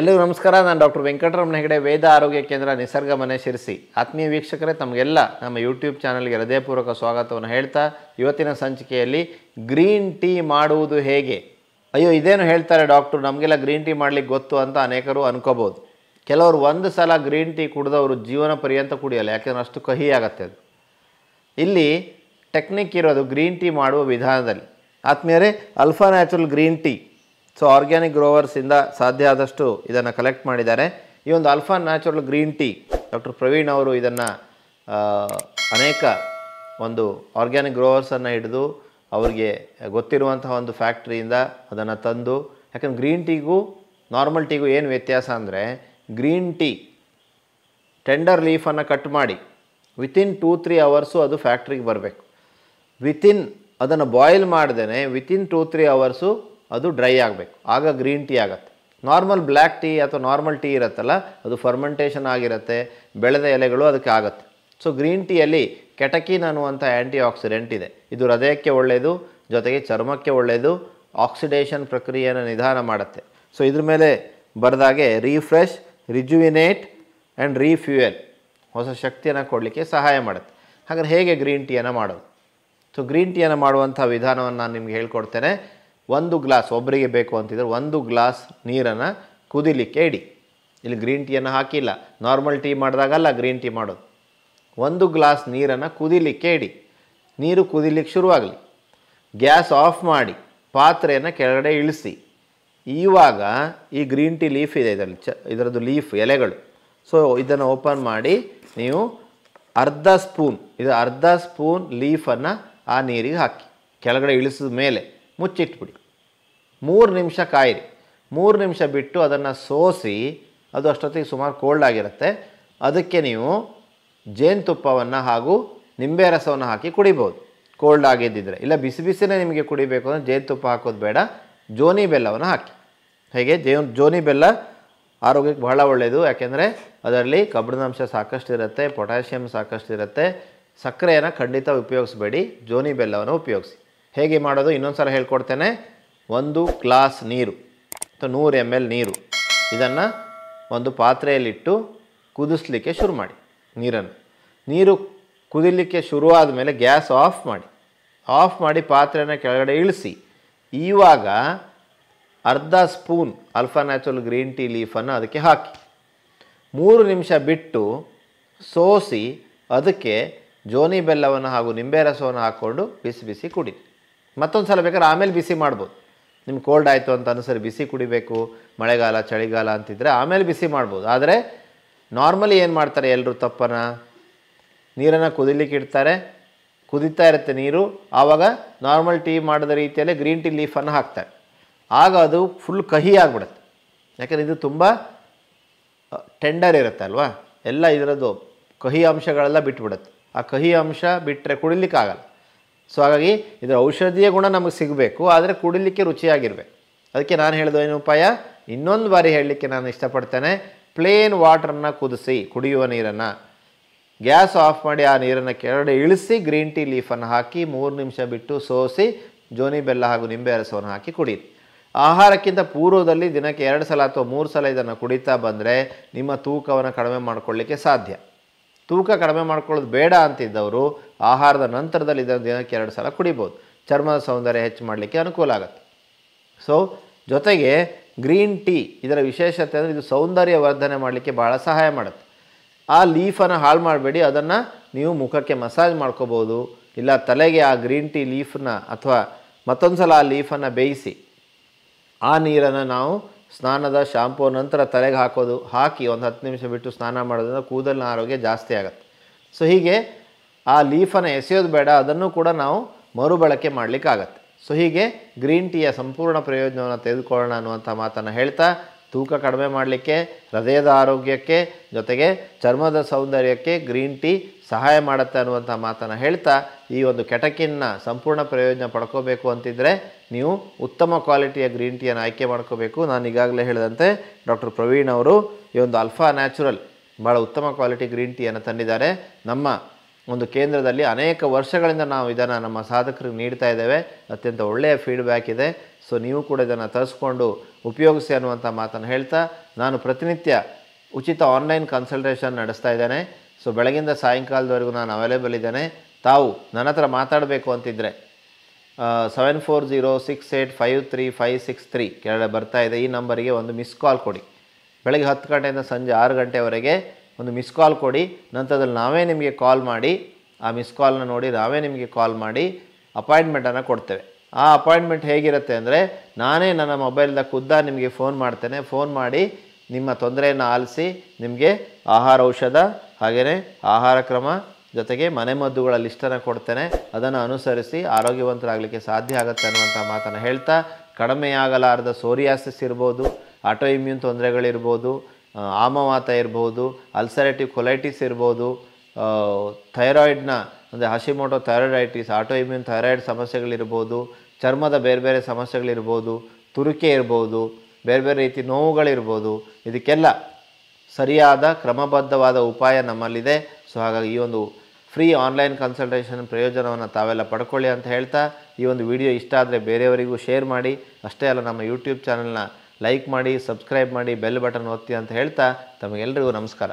ಎಲ್ಲರಿಗೂ ನಮಸ್ಕಾರ ನಾನು ಡಾಕ್ಟರ್ ವೆಂಕಟರಮಣ ಹೆಗಡೆ ವೇದ ಆರೋಗ್ಯ ಕೇಂದ್ರ ನಿಸರ್ಗ ಮನೆ ಶಿರಿಸಿ ಆತ್ಮೀಯ ವೀಕ್ಷಕರೇ ತಮಗೆಲ್ಲ ನಮ್ಮ ಯೂಟ್ಯೂಬ್ ಚಾನಲ್ಗೆ ಹೃದಯಪೂರ್ವಕ ಸ್ವಾಗತವನ್ನು ಹೇಳ್ತಾ ಇವತ್ತಿನ ಸಂಚಿಕೆಯಲ್ಲಿ ಗ್ರೀನ್ ಟೀ ಮಾಡುವುದು ಹೇಗೆ ಅಯ್ಯೋ ಇದೇನು ಹೇಳ್ತಾರೆ ಡಾಕ್ಟರ್ ನಮಗೆಲ್ಲ ಗ್ರೀನ್ ಟೀ ಮಾಡಲಿಕ್ಕೆ ಗೊತ್ತು ಅಂತ ಅನೇಕರು ಅನ್ಕೋಬೋದು ಕೆಲವರು ಒಂದು ಸಲ ಗ್ರೀನ್ ಟೀ ಕುಡಿದವರು ಜೀವನ ಪರ್ಯಂತ ಕುಡಿಯಲ್ಲ ಯಾಕೆಂದ್ರೆ ಅಷ್ಟು ಕಹಿ ಆಗತ್ತೆ ಅದು ಇಲ್ಲಿ ಟೆಕ್ನಿಕ್ ಇರೋದು ಗ್ರೀನ್ ಟೀ ಮಾಡುವ ವಿಧಾನದಲ್ಲಿ ಆತ್ಮೀಯರೇ alpha natural green tea so organic ಗ್ರೋವರ್ಸಿಂದ ಸಾಧ್ಯ ಆದಷ್ಟು ಇದನ್ನು ಕಲೆಕ್ಟ್ ಮಾಡಿದ್ದಾರೆ ಈ ಒಂದು alpha natural green tea doctor Praveen ಅವರು ಇದನ್ನು ಅನೇಕ ಒಂದು ಆರ್ಗ್ಯಾನಿಕ್ ಗ್ರೋವರ್ಸನ್ನು ಹಿಡಿದು ಅವರಿಗೆ ಗೊತ್ತಿರುವಂತಹ ಒಂದು ಫ್ಯಾಕ್ಟ್ರಿಯಿಂದ ಅದನ್ನು ತಂದು ಯಾಕಂದ್ರೆ ಗ್ರೀನ್ ಟೀಗೂ ನಾರ್ಮಲ್ ಟೀಗೂ ಏನು ವ್ಯತ್ಯಾಸ ಅಂದರೆ ಗ್ರೀನ್ ಟೀ ಟೆಂಡರ್ ಲೀಫನ್ನು ಕಟ್ ಮಾಡಿ ವಿತಿನ್ ಟೂ ತ್ರೀ ಅವರ್ಸು ಅದು ಫ್ಯಾಕ್ಟ್ರಿಗೆ ಬರಬೇಕು ವಿತಿನ್ ಅದನ್ನು ಬಾಯ್ಲ್ ಮಾಡ್ದೇ ವಿತಿನ್ ಟೂ ತ್ರೀ ಅವರ್ಸು ಅದು ಡ್ರೈ ಆಗಬೇಕು ಆಗ ಗ್ರೀನ್ ಟೀ ಆಗುತ್ತೆ ನಾರ್ಮಲ್ ಬ್ಲ್ಯಾಕ್ ಟೀ ಅಥವಾ ನಾರ್ಮಲ್ ಟೀ ಇರುತ್ತಲ್ಲ ಅದು ಫರ್ಮೆಂಟೇಷನ್ ಆಗಿರುತ್ತೆ ಬೆಳೆದ ಎಲೆಗಳು ಅದಕ್ಕೆ ಆಗುತ್ತೆ ಸೊ ಗ್ರೀನ್ ಟೀಯಲ್ಲಿ ಕೆಟಕಿನ್ ಅನ್ನುವಂಥ ಆ್ಯಂಟಿ ಆಕ್ಸಿಡೆಂಟ್ ಇದೆ ಇದು ಹೃದಯಕ್ಕೆ ಒಳ್ಳೆಯದು ಜೊತೆಗೆ ಚರ್ಮಕ್ಕೆ ಒಳ್ಳೆಯದು ಆಕ್ಸಿಡೇಷನ್ ಪ್ರಕ್ರಿಯೆಯನ್ನು ನಿಧಾನ ಮಾಡುತ್ತೆ ಸೊ ಇದ್ರ ಮೇಲೆ ಬರೆದಾಗೆ ರೀಫ್ರೆಶ್ ರಿಜುವಿನೇಟ್ ಆ್ಯಂಡ್ ರೀಫ್ಯೂಯಲ್ ಹೊಸ ಶಕ್ತಿಯನ್ನು ಕೊಡಲಿಕ್ಕೆ ಸಹಾಯ ಮಾಡುತ್ತೆ ಹಾಗಾದ್ರೆ ಹೇಗೆ ಗ್ರೀನ್ ಟೀಯನ್ನು ಮಾಡೋದು ಸೊ ಗ್ರೀನ್ ಟೀಯನ್ನು ಮಾಡುವಂಥ ವಿಧಾನವನ್ನು ನಾನು ನಿಮ್ಗೆ ಹೇಳ್ಕೊಡ್ತೇನೆ ಒಂದು ಗ್ಲಾಸ್ ಒಬ್ಬರಿಗೆ ಬೇಕು ಅಂತಿದ್ರೆ ಒಂದು ಗ್ಲಾಸ್ ನೀರನ್ನು ಕುದಿಲಿಕ್ಕೆ ಇಡಿ ಇಲ್ಲಿ ಗ್ರೀನ್ ಟೀಯನ್ನು ಹಾಕಿಲ್ಲ ನಾರ್ಮಲ್ ಟೀ ಮಾಡಿದಾಗಲ್ಲ ಗ್ರೀನ್ ಟೀ ಮಾಡೋದು ಒಂದು ಗ್ಲಾಸ್ ನೀರನ್ನು ಕುದಿಲಿಕ್ಕೆ ಇಡಿ ನೀರು ಕುದಿಲಿಕ್ಕೆ ಶುರುವಾಗಲಿ ಗ್ಯಾಸ್ ಆಫ್ ಮಾಡಿ ಪಾತ್ರೆಯನ್ನು ಕೆಳಗಡೆ ಇಳಿಸಿ ಇವಾಗ ಈ ಗ್ರೀನ್ ಟೀ ಲೀಫ್ ಇದೆ ಇದರಲ್ಲಿ ಚ ಇದರದ್ದು ಲೀಫ್ ಎಲೆಗಳು ಸೊ ಇದನ್ನು ಓಪನ್ ಮಾಡಿ ನೀವು ಅರ್ಧ ಸ್ಪೂನ್ ಇದು ಅರ್ಧ ಸ್ಪೂನ್ ಲೀಫನ್ನು ಆ ನೀರಿಗೆ ಹಾಕಿ ಕೆಳಗಡೆ ಇಳಿಸಿದ ಮೇಲೆ ಮುಚ್ಚಿಟ್ಬಿಡಿ ಮೂರು ನಿಮಿಷ ಕಾಯಿರಿ ಮೂರು ನಿಮಿಷ ಬಿಟ್ಟು ಅದನ್ನು ಸೋಸಿ ಅದು ಅಷ್ಟೊತ್ತಿಗೆ ಸುಮಾರು ಕೋಲ್ಡ್ ಆಗಿರುತ್ತೆ ಅದಕ್ಕೆ ನೀವು ಜೇನುತುಪ್ಪವನ್ನು ಹಾಗೂ ನಿಂಬೆ ರಸವನ್ನು ಹಾಕಿ ಕುಡಿಬೋದು ಕೋಲ್ಡ್ ಆಗಿದ್ದಿದ್ರೆ ಇಲ್ಲ ಬಿಸಿ ಬಿಸಿನೇ ನಿಮಗೆ ಕುಡಿಬೇಕು ಅಂದರೆ ಜೇನುತುಪ್ಪ ಹಾಕೋದು ಬೇಡ ಜೋನಿ ಬೆಲ್ಲವನ್ನು ಹಾಕಿ ಹೇಗೆ ಜೇನು ಜೋನಿ ಬೆಲ್ಲ ಆರೋಗ್ಯಕ್ಕೆ ಬಹಳ ಒಳ್ಳೆಯದು ಯಾಕೆಂದರೆ ಅದರಲ್ಲಿ ಕಬ್ಬಿಣಾಂಶ ಸಾಕಷ್ಟು ಇರುತ್ತೆ ಪೊಟ್ಯಾಷಿಯಮ್ ಸಾಕಷ್ಟು ಇರುತ್ತೆ ಸಕ್ಕರೆಯನ್ನು ಖಂಡಿತ ಉಪಯೋಗಿಸ್ಬೇಡಿ ಜೋನಿ ಬೆಲ್ಲವನ್ನು ಉಪಯೋಗಿಸಿ ಹೇಗೆ ಮಾಡೋದು ಇನ್ನೊಂದು ಸಲ ಹೇಳ್ಕೊಡ್ತೇನೆ ಒಂದು ಗ್ಲಾಸ್ ನೀರು ಅಥವಾ ನೂರು ಎಮ್ ಎಲ್ ನೀರು ಇದನ್ನು ಒಂದು ಪಾತ್ರೆಯಲ್ಲಿಟ್ಟು ಕುದಿಸ್ಲಿಕ್ಕೆ ಶುರು ಮಾಡಿ ನೀರನ್ನು ನೀರು ಕುದಿಲಿಕ್ಕೆ ಶುರುವಾದ ಮೇಲೆ ಗ್ಯಾಸ್ ಆಫ್ ಮಾಡಿ ಆಫ್ ಮಾಡಿ ಪಾತ್ರೆನ ಕೆಳಗಡೆ ಇಳಿಸಿ ಇವಾಗ ಅರ್ಧ spoon alpha natural green tea ಲೀಫನ್ನು ಅದಕ್ಕೆ ಹಾಕಿ ಮೂರು ನಿಮಿಷ ಬಿಟ್ಟು ಸೋಸಿ ಅದಕ್ಕೆ ಜೋನಿ ಬೆಲ್ಲವನ್ನು ಹಾಗೂ ನಿಂಬೆ ರಸವನ್ನು ಹಾಕ್ಕೊಂಡು ಬಿಸಿ ಬಿಸಿ ಕುಡಿ ಮತ್ತೊಂದು ಸಲ ಬೇಕಾದ್ರೆ ಆಮೇಲೆ ಬಿಸಿ ಮಾಡ್ಬೋದು ನಿಮ್ಗೆ ಕೋಲ್ಡ್ ಆಯಿತು ಅಂತ ಅನುಸರಿ ಬಿಸಿ ಕುಡಿಬೇಕು ಮಳೆಗಾಲ ಚಳಿಗಾಲ ಅಂತಿದ್ರೆ ಆಮೇಲೆ ಬಿಸಿ ಮಾಡ್ಬೋದು ಆದರೆ ನಾರ್ಮಲಿ ಏನು ಮಾಡ್ತಾರೆ ಎಲ್ಲರೂ ತಪ್ಪನ್ನು ನೀರನ್ನು ಕುದಿಲಿಕ್ಕೆ ಇಡ್ತಾರೆ ಕುದೀತಾ ಇರುತ್ತೆ ನೀರು ಆವಾಗ ನಾರ್ಮಲ್ ಟೀ ಮಾಡಿದ ರೀತಿಯಲ್ಲೇ ಗ್ರೀನ್ ಟೀ ಲೀಫನ್ನು ಹಾಕ್ತಾರೆ ಆಗ ಅದು ಫುಲ್ ಕಹಿ ಆಗಿಬಿಡುತ್ತೆ ಯಾಕಂದರೆ ಇದು ತುಂಬ ಟೆಂಡರ್ ಇರುತ್ತೆ ಅಲ್ವಾ ಎಲ್ಲ ಇದರದ್ದು ಕಹಿ ಅಂಶಗಳೆಲ್ಲ ಬಿಟ್ಬಿಡುತ್ತೆ ಆ ಕಹಿ ಅಂಶ ಬಿಟ್ಟರೆ ಆಗಲ್ಲ ಸೊ ಹಾಗಾಗಿ ಇದರ ಔಷಧೀಯ ಗುಣ ನಮಗೆ ಸಿಗಬೇಕು ಆದರೆ ಕುಡಿಲಿಕ್ಕೆ ರುಚಿಯಾಗಿರಬೇಕು ಅದಕ್ಕೆ ನಾನು ಹೇಳಿದ ಏನು ಉಪಾಯ ಇನ್ನೊಂದು ಬಾರಿ ಹೇಳಲಿಕ್ಕೆ ನಾನು ಇಷ್ಟಪಡ್ತೇನೆ ಪ್ಲೇನ್ ವಾಟ್ರನ್ನು ಕುದಿಸಿ ಕುಡಿಯುವ ನೀರನ್ನು ಗ್ಯಾಸ್ ಆಫ್ ಮಾಡಿ ಆ ನೀರನ್ನು ಕೆಳಗಡೆ ಇಳಿಸಿ ಗ್ರೀನ್ ಟೀ ಲೀಫನ್ನು ಹಾಕಿ ಮೂರು ನಿಮಿಷ ಬಿಟ್ಟು ಸೋಸಿ ಜೋನಿ ಬೆಲ್ಲ ಹಾಗೂ ನಿಂಬೆ ರಸವನ್ನು ಹಾಕಿ ಕುಡಿಯಿರಿ ಆಹಾರಕ್ಕಿಂತ ಪೂರ್ವದಲ್ಲಿ ದಿನಕ್ಕೆ ಎರಡು ಸಲ ಅಥವಾ ಮೂರು ಸಲ ಇದನ್ನು ಕುಡಿತಾ ಬಂದರೆ ನಿಮ್ಮ ತೂಕವನ್ನು ಕಡಿಮೆ ಮಾಡಿಕೊಳ್ಳಿಕ್ಕೆ ಸಾಧ್ಯ ತೂಕ ಕಡಿಮೆ ಮಾಡ್ಕೊಳ್ಳೋದು ಬೇಡ ಅಂತಿದ್ದವರು ಆಹಾರದ ನಂತರದಲ್ಲಿ ಇದನ್ನು ದಿನಕ್ಕೆ ಎರಡು ಸಲ ಕುಡಿಬೋದು ಚರ್ಮದ ಸೌಂದರ್ಯ ಹೆಚ್ಚು ಮಾಡಲಿಕ್ಕೆ ಅನುಕೂಲ ಆಗುತ್ತೆ ಸೊ ಜೊತೆಗೆ ಗ್ರೀನ್ ಟೀ ಇದರ ವಿಶೇಷತೆ ಅಂದರೆ ಇದು ಸೌಂದರ್ಯ ವರ್ಧನೆ ಮಾಡಲಿಕ್ಕೆ ಭಾಳ ಸಹಾಯ ಮಾಡುತ್ತೆ ಆ ಲೀಫನ್ನು ಹಾಳು ಮಾಡಬೇಡಿ ಅದನ್ನು ನೀವು ಮುಖಕ್ಕೆ ಮಸಾಜ್ ಮಾಡ್ಕೋಬೋದು ಇಲ್ಲ ತಲೆಗೆ ಆ ಗ್ರೀನ್ ಟೀ ಲೀಫನ್ನ ಅಥವಾ ಮತ್ತೊಂದು ಸಲ ಆ ಲೀಫನ್ನು ಬೇಯಿಸಿ ಆ ನೀರನ್ನು ನಾವು ಸ್ನಾನದ ಶಾಂಪೂ ನಂತರ ತಲೆಗೆ ಹಾಕೋದು ಹಾಕಿ ಒಂದು ಹತ್ತು ನಿಮಿಷ ಬಿಟ್ಟು ಸ್ನಾನ ಮಾಡೋದ್ರಿಂದ ಕೂದಲಿನ ಆರೋಗ್ಯ ಜಾಸ್ತಿ ಆಗುತ್ತೆ ಸೊ ಹೀಗೆ ಆ ಲೀಫನ್ನು ಎಸೆಯೋದು ಬೇಡ ಅದನ್ನು ಕೂಡ ನಾವು ಮರುಬಳಕೆ ಮಾಡಲಿಕ್ಕಾಗತ್ತೆ ಸೊ ಹೀಗೆ ಗ್ರೀನ್ ಟೀಯ ಸಂಪೂರ್ಣ ಪ್ರಯೋಜನವನ್ನು ತೆಗೆದುಕೊಳ್ಳೋಣ ಅನ್ನುವಂಥ ಮಾತನ್ನು ಹೇಳ್ತಾ ತೂಕ ಕಡಿಮೆ ಮಾಡಲಿಕ್ಕೆ ಹೃದಯದ ಆರೋಗ್ಯಕ್ಕೆ ಜೊತೆಗೆ ಚರ್ಮದ ಸೌಂದರ್ಯಕ್ಕೆ ಗ್ರೀನ್ ಟೀ ಸಹಾಯ ಮಾಡುತ್ತೆ ಅನ್ನುವಂಥ ಮಾತನ್ನು ಹೇಳ್ತಾ ಈ ಒಂದು ಕೆಟಕಿನ ಸಂಪೂರ್ಣ ಪ್ರಯೋಜನ ಪಡ್ಕೋಬೇಕು ಅಂತಿದ್ದರೆ ನೀವು ಉತ್ತಮ ಕ್ವಾಲಿಟಿಯ ಗ್ರೀನ್ ಟೀಯನ್ನು ಆಯ್ಕೆ ಮಾಡ್ಕೋಬೇಕು ನಾನು ಈಗಾಗಲೇ ಹೇಳಿದಂತೆ ಡಾಕ್ಟರ್ ಪ್ರವೀಣ್ ಅವರು ಈ ಒಂದು ಅಲ್ಫಾ ನ್ಯಾಚುರಲ್ ಭಾಳ ಉತ್ತಮ ಕ್ವಾಲಿಟಿ ಗ್ರೀನ್ ಟೀಯನ್ನು ತಂದಿದ್ದಾರೆ ನಮ್ಮ ಒಂದು ಕೇಂದ್ರದಲ್ಲಿ ಅನೇಕ ವರ್ಷಗಳಿಂದ ನಾವು ಇದನ್ನು ನಮ್ಮ ಸಾಧಕರಿಗೆ ನೀಡ್ತಾ ಇದ್ದೇವೆ ಅತ್ಯಂತ ಒಳ್ಳೆಯ ಫೀಡ್ಬ್ಯಾಕ್ ಇದೆ ಸೊ ನೀವು ಕೂಡ ಇದನ್ನು ತರಿಸ್ಕೊಂಡು ಉಪಯೋಗಿಸಿ ಅನ್ನುವಂಥ ಮಾತನ್ನು ಹೇಳ್ತಾ ನಾನು ಪ್ರತಿನಿತ್ಯ ಉಚಿತ ಆನ್ಲೈನ್ ಕನ್ಸಲ್ಟೇಷನ್ ನಡೆಸ್ತಾ ಇದ್ದೇನೆ ಸೊ ಬೆಳಗಿಂದ ಸಾಯಂಕಾಲದವರೆಗೂ ನಾನು ಅವೈಲೇಬಲ್ ಇದ್ದೇನೆ ತಾವು ನನ್ನ ಹತ್ರ ಮಾತಾಡಬೇಕು ಅಂತಿದ್ದರೆ seven four zero six eight five three five six three ಕೆಳಗಡೆ ಬರ್ತಾ ಇದೆ ಈ ನಂಬರಿಗೆ ಒಂದು ಮಿಸ್ ಕಾಲ್ ಕೊಡಿ ಬೆಳಗ್ಗೆ ಹತ್ತು ಗಂಟೆಯಿಂದ ಸಂಜೆ ಆರು ಗಂಟೆವರೆಗೆ ಒಂದು ಮಿಸ್ ಕಾಲ್ ಕೊಡಿ ನಂತರದಲ್ಲಿ ನಾವೇ ನಿಮಗೆ ಕಾಲ್ ಮಾಡಿ ಆ ಮಿಸ್ ಕಾಲ್ನ ನೋಡಿ ನಾವೇ ನಿಮಗೆ ಕಾಲ್ ಮಾಡಿ ಅಪಾಯಿಂಟ್ಮೆಂಟನ್ನು ಕೊಡ್ತೇವೆ ಆ ಅಪಾಯಿಂಟ್ಮೆಂಟ್ ಹೇಗಿರುತ್ತೆ ಅಂದರೆ ನಾನೇ ನನ್ನ ಮೊಬೈಲ್ದ ಖುದ್ದ ನಿಮಗೆ ಫೋನ್ ಮಾಡ್ತೇನೆ ಫೋನ್ ಮಾಡಿ ನಿಮ್ಮ ತೊಂದರೆಯನ್ನು ಆಲಿಸಿ ನಿಮಗೆ ಆಹಾರ ಔಷಧ ಹಾಗೆಯೇ ಆಹಾರ ಕ್ರಮ ಜೊತೆಗೆ ಮನೆಮದ್ದುಗಳ ಲಿಸ್ಟನ್ನು ಕೊಡ್ತೇನೆ ಅದನ್ನು ಅನುಸರಿಸಿ ಆರೋಗ್ಯವಂತರಾಗಲಿಕ್ಕೆ ಸಾಧ್ಯ ಆಗುತ್ತೆ ಅನ್ನುವಂಥ ಮಾತನ್ನು ಹೇಳ್ತಾ ಕಡಿಮೆಯಾಗಲಾರದ ಸೋರಿಯಾಸಿಸ್ ಇರ್ಬೋದು ಆಟೋ ಇಮ್ಯೂನ್ ತೊಂದರೆಗಳಿರ್ಬೋದು ಆಮವಾತ ಇರ್ಬೋದು ಅಲ್ಸರೇಟಿವ್ ಕೊಲೈಟಿಸ್ ಇರ್ಬೋದು ಥೈರಾಯ್ಡ್ನ ಅಂದರೆ Hashimoto thyroiditis auto immune thyroid ಸಮಸ್ಯೆಗಳಿರ್ಬೋದು ಚರ್ಮದ ಬೇರೆ ಬೇರೆ ಸಮಸ್ಯೆಗಳಿರ್ಬೋದು ತುರಿಕೆ ಇರ್ಬೋದು ಬೇರೆ ಬೇರೆ ರೀತಿ ನೋವುಗಳಿರ್ಬೋದು ಇದಕ್ಕೆಲ್ಲ ಸರಿಯಾದ ಕ್ರಮಬದ್ಧವಾದ ಉಪಾಯ ನಮ್ಮಲ್ಲಿದೆ ಸೊ ಹಾಗಾಗಿ ಈ ಒಂದು ಫ್ರೀ ಆನ್ಲೈನ್ ಕನ್ಸಲ್ಟೇಷನ್ ಪ್ರಯೋಜನವನ್ನು ತಾವೆಲ್ಲ ಪಡ್ಕೊಳ್ಳಿ ಅಂತ ಹೇಳ್ತಾ ಈ ಒಂದು ವಿಡಿಯೋ ಇಷ್ಟ ಆದರೆ ಬೇರೆಯವರಿಗೂ ಶೇರ್ ಮಾಡಿ ಅಷ್ಟೇ ಅಲ್ಲ ನಮ್ಮ ಯೂಟ್ಯೂಬ್ ಚಾನಲ್ನ ಲೈಕ್ ಮಾಡಿ ಸಬ್ಸ್ಕ್ರೈಬ್ ಮಾಡಿ ಬೆಲ್ ಬಟನ್ ಒತ್ತಿ ಅಂತ ಹೇಳ್ತಾ ತಮಗೆಲ್ಲರಿಗೂ ನಮಸ್ಕಾರ